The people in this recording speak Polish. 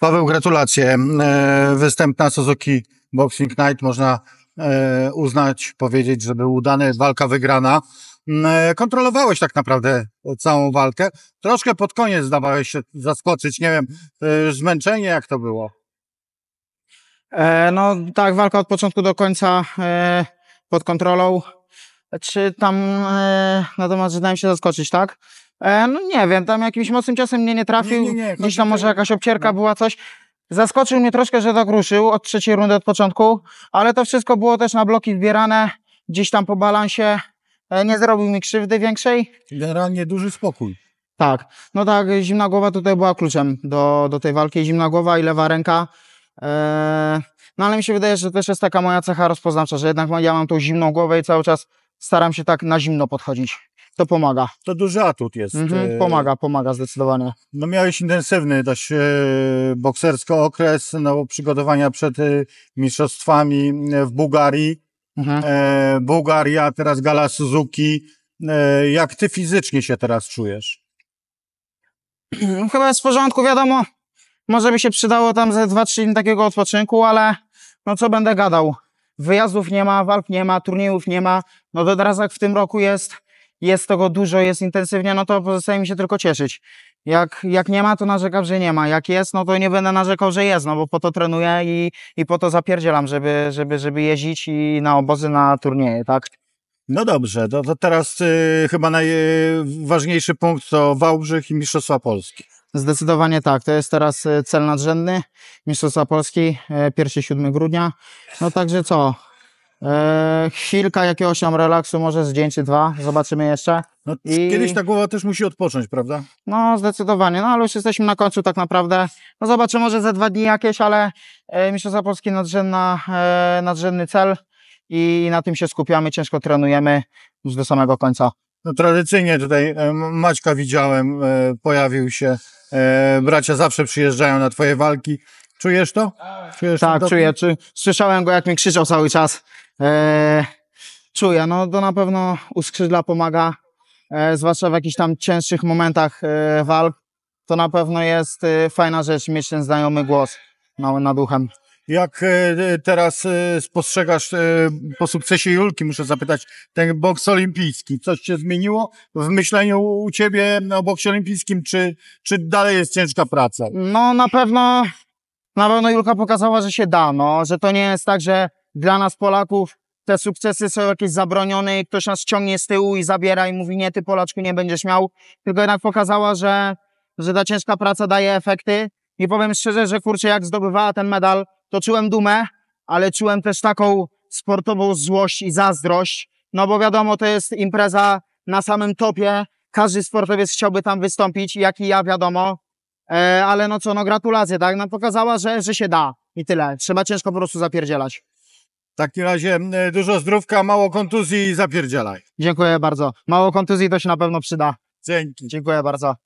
Paweł, gratulacje. E, występ na Suzuki Boxing Night można e, uznać, powiedzieć, że był udany, walka wygrana. E, kontrolowałeś tak naprawdę całą walkę. Troszkę pod koniec dawałeś się zaskoczyć, nie wiem, zmęczenie jak to było? No tak, walka od początku do końca pod kontrolą. Czy tam, natomiast no dałem się zaskoczyć, tak? E, no nie wiem, tam jakimś mocnym ciosem mnie nie trafił. Nie, nie, nie, Gdzieś tam może jakaś obcierka no. była coś. Zaskoczył mnie troszkę, że tak ruszył od trzeciej rundy od początku, ale to wszystko było też na bloki wbierane, gdzieś tam po balansie. E, nie zrobił mi krzywdy większej. Generalnie duży spokój. Tak, no tak, zimna głowa tutaj była kluczem do, do tej walki. Zimna głowa i lewa ręka. E, no ale mi się wydaje, że też jest taka moja cecha rozpoznawcza, że jednak ja mam tą zimną głowę i cały czas staram się tak na zimno podchodzić. To pomaga. To duży atut jest. Mhm, e, pomaga, pomaga zdecydowanie. No miałeś intensywny dość e, bokserski okres no, przygotowania przed e, mistrzostwami w Bułgarii. Mhm. E, Bułgaria, teraz Gala Suzuki. E, jak ty fizycznie się teraz czujesz? Chyba jest w porządku, wiadomo. Może mi się przydało tam ze 2-3 dni takiego odpoczynku, ale no co będę gadał. Wyjazdów nie ma, walk nie ma, turniejów nie ma. No do Drazak w tym roku jest jest tego dużo, jest intensywnie, no to pozostaje mi się tylko cieszyć. Jak, jak nie ma, to narzekam, że nie ma. Jak jest, no to nie będę narzekał, że jest, no bo po to trenuję i, i po to zapierdzielam, żeby, żeby, żeby jeździć i na obozy, na turnieje, tak? No dobrze, to, to teraz y, chyba najważniejszy punkt to Wałbrzych i Mistrzostwa Polski. Zdecydowanie tak. To jest teraz y, cel nadrzędny Mistrzostwa Polski, 1-7 y, grudnia. No także co? E, chwilka jakiegoś tam relaksu, może zdjęcie dwa, zobaczymy jeszcze. No, I... Kiedyś ta głowa też musi odpocząć, prawda? No, zdecydowanie, no ale już jesteśmy na końcu tak naprawdę. No zobaczymy, może za dwa dni jakieś, ale e, Mistrzostwa Polski nadrzędna, e, nadrzędny cel i na tym się skupiamy, ciężko trenujemy już do samego końca. No, tradycyjnie tutaj Maćka widziałem, pojawił się. Bracia zawsze przyjeżdżają na Twoje walki. Czujesz to? Czujesz tak, to? czuję. Czy, słyszałem go, jak mi krzyczał cały czas. E, czuję, no to na pewno u skrzydla pomaga, e, zwłaszcza w jakichś tam cięższych momentach e, walk. To na pewno jest e, fajna rzecz, mieć ten znajomy głos na, nad Jak e, teraz e, spostrzegasz po sukcesie Julki, muszę zapytać, ten boks olimpijski, coś się zmieniło w myśleniu u Ciebie o boksie olimpijskim, czy, czy dalej jest ciężka praca? No na pewno na pewno Julka pokazała, że się da, no, że to nie jest tak, że dla nas Polaków te sukcesy są jakieś zabronione i ktoś nas ciągnie z tyłu i zabiera i mówi nie, ty Polaczku nie będziesz miał, tylko jednak pokazała, że, że ta ciężka praca daje efekty i powiem szczerze, że kurczę, jak zdobywała ten medal, to czułem dumę, ale czułem też taką sportową złość i zazdrość, no bo wiadomo, to jest impreza na samym topie, każdy sportowiec chciałby tam wystąpić, jak i ja wiadomo, E, ale no co, no gratulacje, tak? No pokazała, że, że się da i tyle. Trzeba ciężko po prostu zapierdzielać. W takim razie dużo zdrówka, mało kontuzji i zapierdzielaj. Dziękuję bardzo. Mało kontuzji to się na pewno przyda. Dzięki. Dziękuję bardzo.